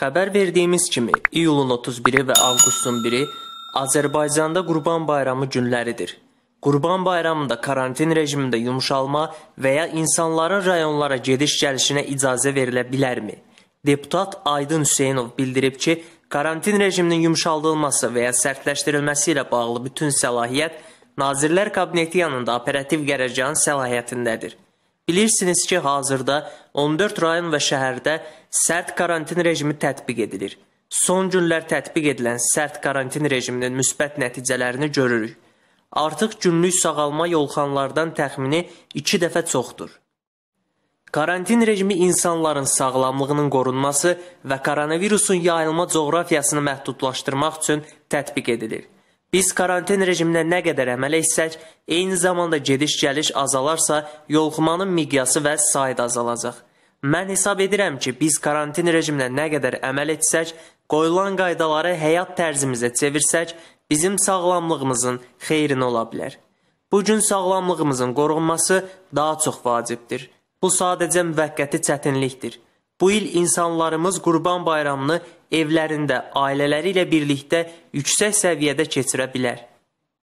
Xəbər verdiyimiz kimi, iyulun 31-i və avqustun 1-i Azərbaycanda Qurban Bayramı günləridir. Qurban Bayramında karantin rejimində yumşalma və ya insanların rayonlara gediş-gəlişinə icazə verilə bilərmi? Deputat Aydın Hüseynov bildirib ki, karantin rejiminin yumşaldılması və ya sərtləşdirilməsi ilə bağlı bütün səlahiyyət Nazirlər Kabineti yanında operativ qərargahın səlahiyyətindədir. Bilirsiniz ki, hazırda 14 rayon və şəhərdə sərt karantin rejimi tətbiq edilir. Son günlər tətbiq edilən sərt karantin rejiminin müsbət nəticələrini görürük. Artıq günlük sağalma yolxanlardan təxmini 2 dəfə çoxdur. Karantin rejimi insanların sağlamlığının qorunması və koronavirusun yayılma coğrafiyasını məhdudlaşdırmaq üçün tətbiq edilir. Biz karantin rejiminə nə qədər əməl etsək, eyni zamanda gediş-gəliş azalarsa, yolxumanın miqyası və sayı da azalacaq. Mən hesab edirəm ki, biz karantin rejiminə nə qədər əməl etsək, qoyulan qaydaları həyat tərzimizə çevirsək, bizim sağlamlığımızın xeyrinə ola bilər. Bu gün sağlamlığımızın qorunması daha çox vacibdir. Bu sadəcə müvəqqəti çətinlikdir. Bu il insanlarımız Qurban Bayramını evlərində, ailələri ilə birlikdə yüksək səviyyədə keçirə bilər.